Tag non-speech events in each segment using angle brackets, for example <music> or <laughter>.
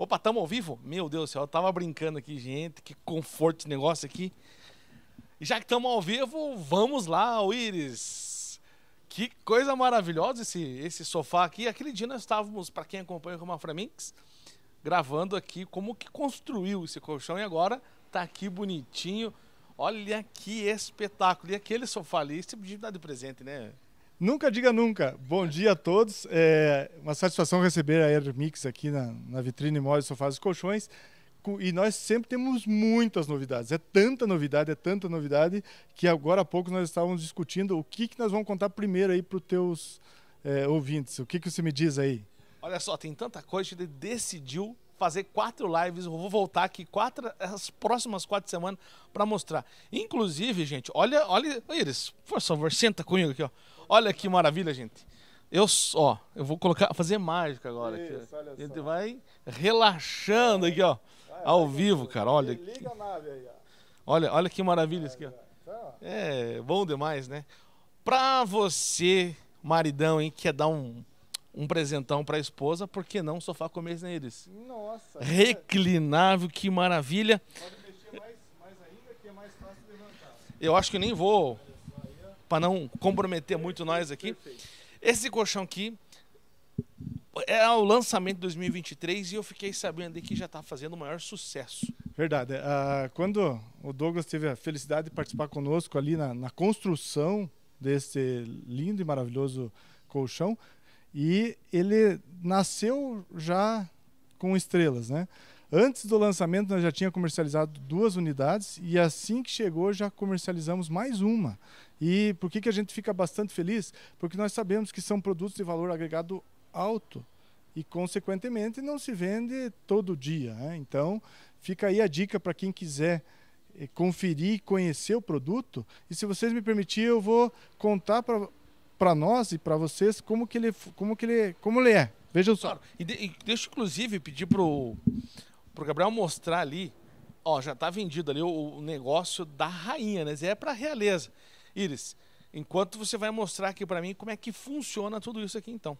Opa, estamos ao vivo? Meu Deus do céu, eu tava brincando aqui, gente. Que conforto esse negócio aqui. E já que estamos ao vivo, vamos lá, Iris. Que coisa maravilhosa esse, esse sofá aqui. Aquele dia nós estávamos, para quem acompanha o Roma Framings, gravando aqui como que construiu esse colchão e agora tá aqui bonitinho. Olha que espetáculo. E aquele sofá ali, esse tipo dar de presente, né? Nunca diga nunca. Bom dia a todos. É uma satisfação receber a Airmix aqui na, na vitrine Móveis, Sofás e Colchões. E nós sempre temos muitas novidades. É tanta novidade, é tanta novidade, que agora há pouco nós estávamos discutindo o que, que nós vamos contar primeiro aí para os teus é, ouvintes. O que, que você me diz aí? Olha só, tem tanta coisa que decidiu fazer quatro lives. Eu vou voltar aqui quatro, as próximas quatro semanas para mostrar. Inclusive, gente, olha, olha, Iris, por favor, senta comigo aqui, ó. Olha que maravilha, gente. Eu só, eu vou colocar, fazer mágica agora Isso, aqui. A gente vai relaxando aqui, ó, vai, ao vai, vivo, vai, cara. Olha. Aqui. Liga a nave aí, ó. Olha, olha que maravilha isso aqui, tá, É, bom demais, né? Pra você, maridão, hein, que quer dar um um presentão para a esposa, por que não um sofá com Meisneires? Nossa! Reclinável, que maravilha! Pode mexer mais, ainda, que é mais fácil levantar. Eu acho que nem vou, para não comprometer muito nós aqui. Esse colchão aqui é o lançamento de 2023 e eu fiquei sabendo que já está fazendo o maior sucesso. Verdade. Uh, quando o Douglas teve a felicidade de participar conosco ali na, na construção desse lindo e maravilhoso colchão, e ele nasceu já com estrelas, né? Antes do lançamento, nós já tinha comercializado duas unidades e assim que chegou, já comercializamos mais uma. E por que, que a gente fica bastante feliz? Porque nós sabemos que são produtos de valor agregado alto e, consequentemente, não se vende todo dia. Né? Então, fica aí a dica para quem quiser eh, conferir e conhecer o produto. E se vocês me permitirem, eu vou contar para para nós e para vocês como que ele como que ele como ele é. Vejam só. Claro. E, de, e deixa inclusive pedir pro pro Gabriel mostrar ali, ó, já está vendido ali o, o, negócio da rainha, né? É para realeza. Iris, enquanto você vai mostrar aqui para mim como é que funciona tudo isso aqui então.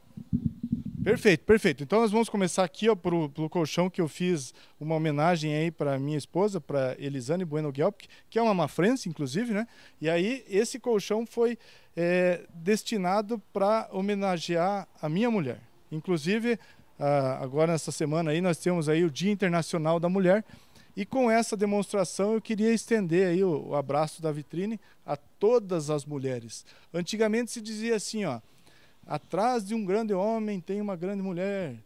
Perfeito, perfeito. Então nós vamos começar aqui ó, pro, pelo colchão que eu fiz uma homenagem aí para minha esposa, para Elisane Bueno Gelp, que é uma mafrense, inclusive, né? E aí esse colchão foi é, destinado para homenagear a minha mulher. Inclusive, ah, agora nessa semana aí nós temos aí o Dia Internacional da Mulher. E com essa demonstração eu queria estender aí o, o abraço da vitrine a todas as mulheres. Antigamente se dizia assim, ó, Atrás de um grande homem tem uma grande mulher.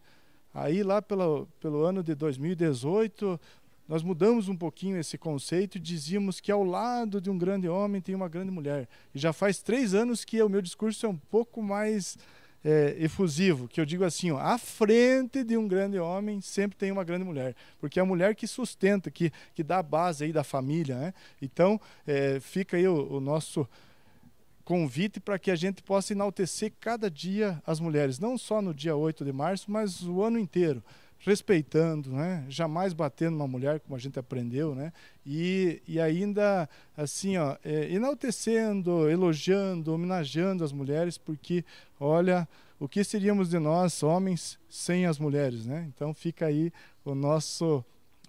Aí, lá pelo, pelo ano de 2018, nós mudamos um pouquinho esse conceito e dizíamos que ao lado de um grande homem tem uma grande mulher. E já faz três anos que o meu discurso é um pouco mais é, efusivo, que eu digo assim, ó, à frente de um grande homem sempre tem uma grande mulher, porque é a mulher que sustenta, que, que dá a base aí da família. Né? Então, é, fica aí o, o nosso convite para que a gente possa enaltecer cada dia as mulheres, não só no dia 8 de março, mas o ano inteiro, respeitando, né? jamais batendo uma mulher, como a gente aprendeu, né? e, e ainda assim, ó, é, enaltecendo, elogiando, homenageando as mulheres, porque, olha, o que seríamos de nós, homens, sem as mulheres? Né? Então fica aí o nosso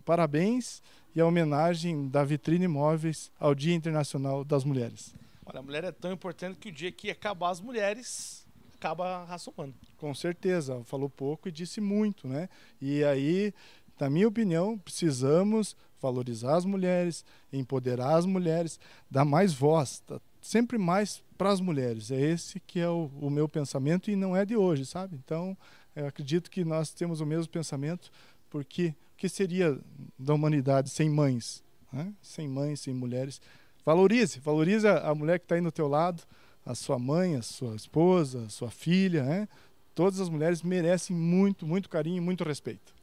parabéns e a homenagem da Vitrine Imóveis ao Dia Internacional das Mulheres. Olha, a mulher é tão importante que o dia que acabar as mulheres, acaba a raça humana. Com certeza, falou pouco e disse muito, né? E aí, na minha opinião, precisamos valorizar as mulheres, empoderar as mulheres, dar mais voz, tá? sempre mais para as mulheres. É esse que é o, o meu pensamento e não é de hoje, sabe? Então, eu acredito que nós temos o mesmo pensamento, porque o que seria da humanidade sem mães? Né? Sem mães, sem mulheres. Valorize, valorize a, mulher que está aí no teu lado, a sua mãe, a sua esposa, a sua filha, né? Todas as mulheres merecem muito, muito carinho e muito respeito.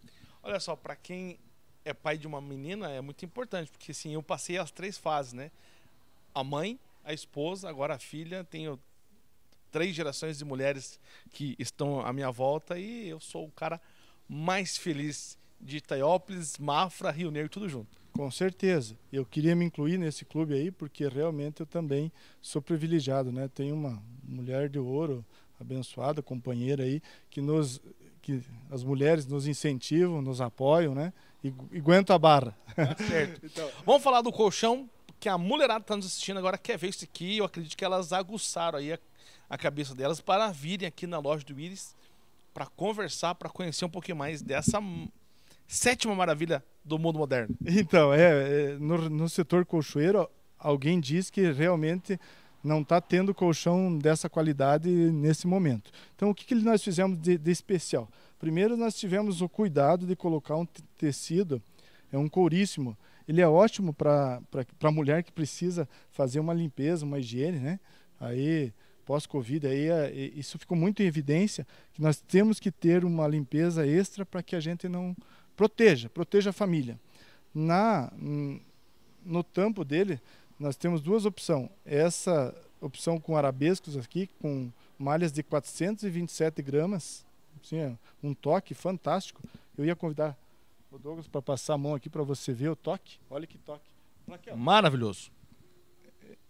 Olha só, para quem é pai de uma menina, é muito importante, porque assim, eu passei as três fases, né? A mãe, a esposa, agora a filha, tenho três gerações de mulheres que estão à minha volta e eu sou o cara mais feliz de Itaiópolis, Mafra, Rio Negro, tudo junto. Com certeza. Eu queria me incluir nesse clube aí, porque realmente eu também sou privilegiado, né? Tenho uma mulher de ouro, abençoada, companheira aí, que nos que as mulheres nos incentivam, nos apoiam, né? E, e a barra. Tá <laughs> certo. então... Vamos falar do colchão, que a mulherada está nos assistindo agora quer ver isso aqui. Eu acredito que elas aguçaram aí a, a cabeça delas para virem aqui na loja do Iris para conversar, para conhecer um pouquinho mais dessa sétima maravilha do mundo moderno. <laughs> Então, é, é, no, no setor colchoeiro, alguém diz que realmente não está tendo colchão dessa qualidade nesse momento. Então, o que, que nós fizemos de, de, especial? Primeiro, nós tivemos o cuidado de colocar um tecido, é um couríssimo. Ele é ótimo para a mulher que precisa fazer uma limpeza, uma higiene, né? Aí, pós-Covid, aí, é, isso ficou muito em evidência, que nós temos que ter uma limpeza extra para que a gente não, Proteja, proteja a família. Na, no tampo dele, nós temos duas opções. Essa opção com arabescos aqui, com malhas de 427 gramas, assim, um toque fantástico. Eu ia convidar o Douglas para passar a mão aqui para você ver o toque. Olha que toque. Tá Maravilhoso.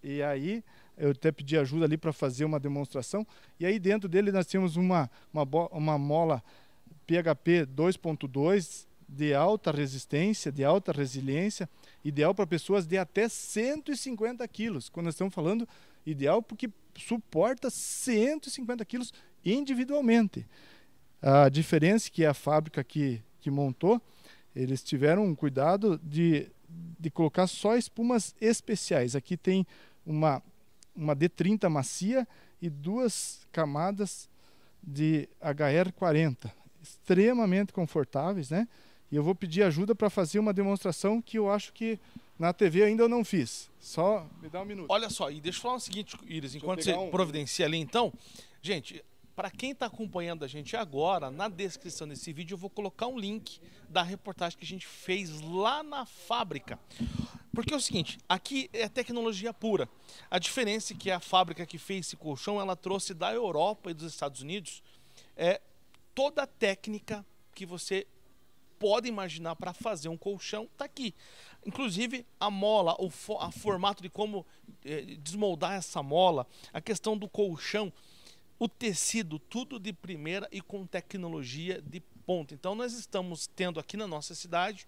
E aí, eu até pedi ajuda ali para fazer uma demonstração. E aí dentro dele nós temos uma, uma, uma mola PHP 2.2 de alta resistência, de alta resiliência, ideal para pessoas de até 150 quilos. Quando nós estamos falando ideal porque suporta 150 quilos individualmente. A diferença é que a fábrica que, que montou, eles tiveram um cuidado de, de colocar só espumas especiais. Aqui tem uma, uma D30 macia e duas camadas de HR40, extremamente confortáveis, né? e eu vou pedir ajuda para fazer uma demonstração que eu acho que na TV ainda eu não fiz. Só me dá um minuto. Olha só, e deixa eu falar o seguinte, Iris, enquanto você um... providencia ali então, gente, para quem está acompanhando a gente agora, na descrição desse vídeo eu vou colocar um link da reportagem que a gente fez lá na fábrica. Porque é o seguinte, aqui é tecnologia pura. A diferença é que a fábrica que fez esse colchão, ela trouxe da Europa e dos Estados Unidos é toda a técnica que você pode imaginar para fazer um colchão está aqui. Inclusive a mola, o fo a formato de como eh, desmoldar essa mola, a questão do colchão, o tecido, tudo de primeira e com tecnologia de ponta. Então nós estamos tendo aqui na nossa cidade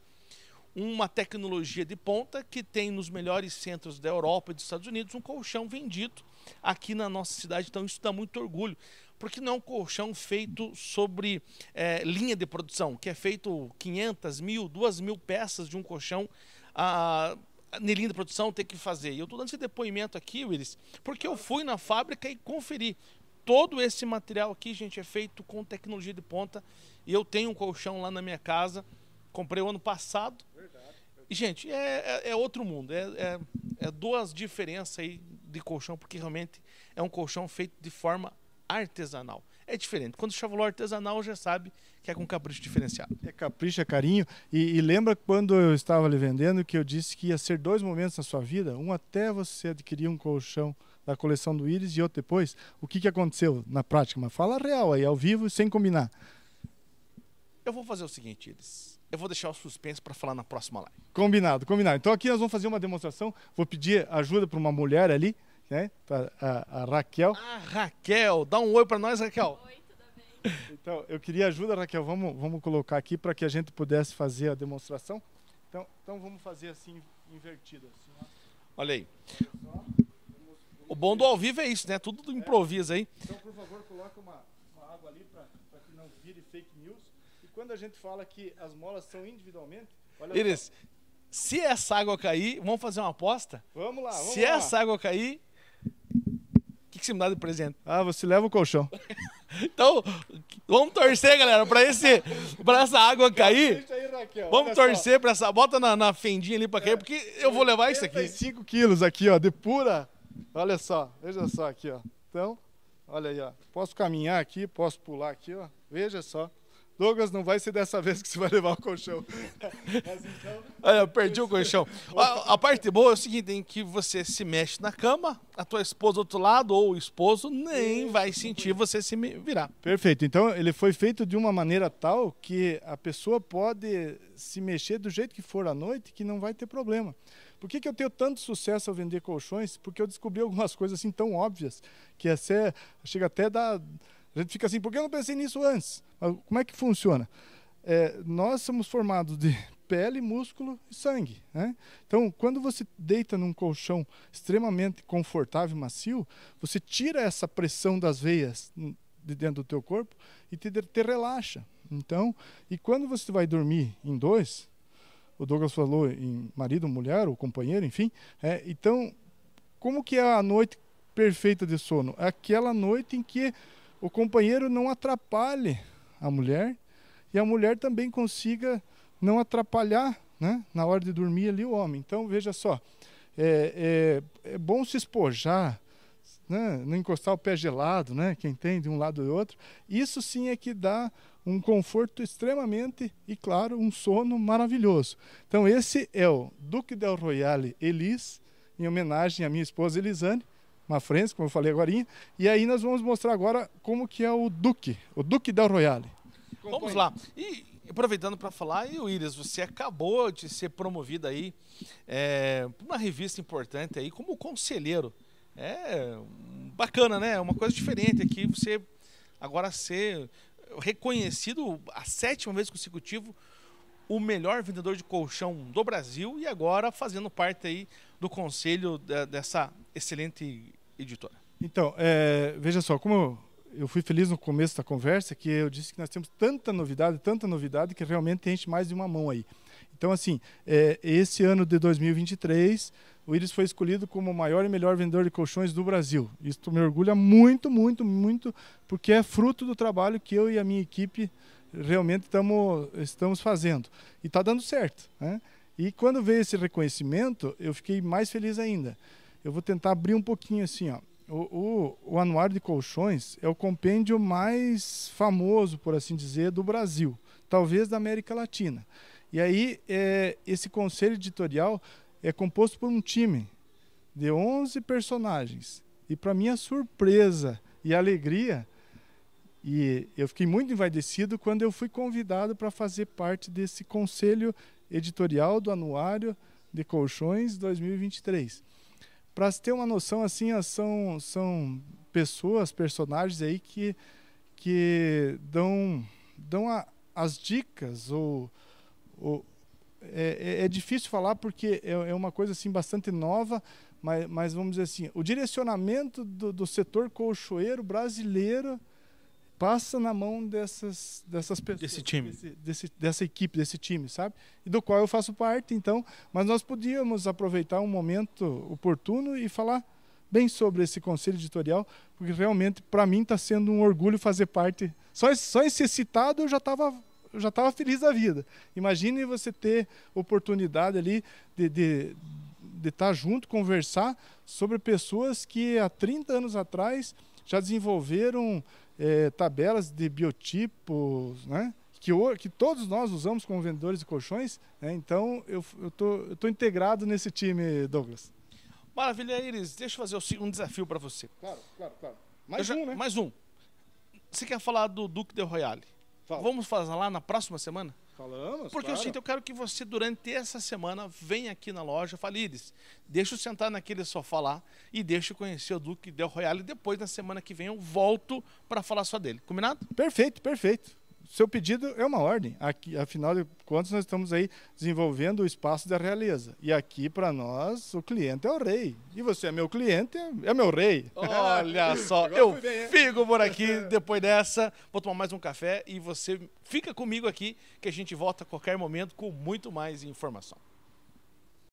uma tecnologia de ponta que tem nos melhores centros da Europa e dos Estados Unidos um colchão vendido aqui na nossa cidade. Então isso dá muito orgulho, porque não é um colchão feito sobre é, linha de produção, que é feito 500, mil, 2 mil peças de um colchão. Ah, na linha de produção ter que fazer. E eu estou dando esse depoimento aqui, Willis, porque eu fui na fábrica e conferi. Todo esse material aqui, gente, é feito com tecnologia de ponta. E eu tenho um colchão lá na minha casa. Comprei o ano passado. Verdade. E, gente, é, é, é outro mundo. É, é, é duas diferenças aí de colchão, porque realmente é um colchão feito de forma artesanal. É diferente. Quando chama valor é artesanal, já sabe que é com capricho diferenciado. É capricho, é carinho. E, e, lembra quando eu estava lhe vendendo que eu disse que ia ser dois momentos na sua vida? Um até você adquirir um colchão da coleção do Íris e outro depois. O que, que aconteceu na prática? Mas fala real aí, ao vivo, sem combinar. Eu vou fazer o seguinte, Íris eu vou deixar o suspense para falar na próxima live. Combinado, combinado. Então aqui nós vamos fazer uma demonstração. Vou pedir ajuda para uma mulher ali, né? A, a, Raquel. Ah, Raquel, dá um oi para nós, Raquel. Oi, tudo bem? Então, eu queria ajuda, Raquel. Vamos, vamos colocar aqui para que a gente pudesse fazer a demonstração. Então, então vamos fazer assim, invertido. Assim, Olha aí. O bom do ao vivo é isso, né? Tudo improvisa é. improviso aí. Então, por favor, coloca uma, uma água ali para que não vire fake news quando a gente fala que as molas são individualmente. Olha Iris, só. se essa água cair, vamos fazer uma aposta? Vamos lá, vamos Se lá. essa água cair, o que, que você me dá de presente? Ah, você leva o colchão. <laughs> então, vamos torcer, galera, para esse, pra essa água cair. Aí, Raquel, vamos torcer para essa. Bota na, na fendinha ali para cair, é, porque eu vou levar isso aqui. 5 quilos aqui, ó, de pura. Olha só, veja só aqui, ó. Então, olha aí, ó. Posso caminhar aqui, posso pular aqui, ó. Veja só. Douglas, não vai ser dessa vez que você vai levar o colchão. <laughs> Mas então... Olha, eu perdi o colchão. A, a, parte boa é o seguinte, em que você se mexe na cama, a tua esposa do outro lado ou o esposo nem vai sentir você se virar. Perfeito. Então, ele foi feito de uma maneira tal que a pessoa pode se mexer do jeito que for à noite que não vai ter problema. Por que, que eu tenho tanto sucesso ao vender colchões? Porque eu descobri algumas coisas assim tão óbvias que é chega até a dar a gente fica assim, por que eu não pensei nisso antes? Como é que funciona? É, nós somos formados de <laughs> pele, músculo e sangue. Né? Então, quando você deita num colchão extremamente confortável, macio, você tira essa pressão das veias de dentro do teu corpo e te, te relaxa. Então, e quando você vai dormir em dois, o Douglas falou em marido, mulher, ou companheiro, enfim. É, então, como que é a noite perfeita de sono? É aquela noite em que o companheiro não atrapalhe a mulher e a mulher também consiga não atrapalhar né, na hora de dormir ali o homem. Então, veja só, é, é, é bom se espojar, né, não encostar o pé gelado, né, quem tem de um lado e outro. Isso sim é que dá um conforto extremamente e, claro, um sono maravilhoso. Então, esse é o Duque del Royale Elis, em homenagem à minha esposa Elisane, Mafrense, como eu falei agora. E aí nós vamos mostrar agora como que é o Duque, o Duque da Royale. Vamos lá. E aproveitando para falar, e o Iris, você acabou de ser promovido aí é, uma revista importante aí como conselheiro. É bacana, né? É uma coisa diferente aqui. Você agora ser reconhecido a sétima vez consecutiva o melhor vendedor de colchão do Brasil e agora fazendo parte aí do conselho dessa excelente editora. Então, é, veja só, como eu fui feliz no começo da conversa, que eu disse que nós temos tanta novidade, tanta novidade, que realmente enche mais de uma mão aí. Então, assim, é, esse ano de 2023, o Iris foi escolhido como o maior e melhor vendedor de colchões do Brasil. Isso me orgulha muito, muito, muito, porque é fruto do trabalho que eu e a minha equipe realmente tamo, estamos fazendo. E está dando certo. Né? E quando veio esse reconhecimento, eu fiquei mais feliz ainda. Eu vou tentar abrir um pouquinho assim, ó. O, o, o, Anuário de Colchões é o compêndio mais famoso, por assim dizer, do Brasil, talvez da América Latina. E aí, é, esse conselho editorial é composto por um time de 11 personagens. E, para minha surpresa e alegria, e eu fiquei muito envaidecido quando eu fui convidado para fazer parte desse conselho editorial do Anuário de Colchões 2023. Para se ter uma noção, assim, são, são pessoas, personagens aí que, que dão, dão a, as dicas ou, ou é, é, é difícil falar porque é, é, uma coisa assim bastante nova, mas, mas vamos dizer assim, o direcionamento do, do setor colchoeiro brasileiro passa na mão dessas, dessas pessoas. Desse time. Desse, desse, dessa equipe, desse time, sabe? E do qual eu faço parte, então. Mas nós podíamos aproveitar um momento oportuno e falar bem sobre esse conselho editorial, porque realmente, para mim, está sendo um orgulho fazer parte. Só, só em ser citado eu já estava já estava feliz da vida. Imagine você ter oportunidade ali de, de, de estar tá junto, conversar sobre pessoas que há 30 anos atrás já desenvolveram é, tabelas de biotipos, né? Que, que, todos nós usamos como vendedores de colchões. Né? Então, eu estou integrado nesse time, Douglas. Maravilha, Iris. Deixa eu fazer um desafio para você. Claro, claro, claro. Mais já, um, né? Mais um. Você quer falar do Duque de Royale? Fala. Vamos falar lá na próxima semana? Falamos. Porque claro. eu sinto, eu quero que você, durante essa semana, venha aqui na loja, fale, Iris, deixa eu sentar naquele sofá lá e deixa eu conhecer o Duque Del Royale. E depois, na semana que vem, eu volto para falar só dele. Combinado? Perfeito, perfeito seu pedido é uma ordem. Aqui, afinal de contas, nós estamos aí desenvolvendo o espaço da realeza. E aqui, para nós, o cliente é o rei. E você é meu cliente, é meu rei. <laughs> Olha só, eu fico por aqui <laughs> depois dessa. Vou tomar mais um café e você fica comigo aqui, que a gente volta a qualquer momento com muito mais informação.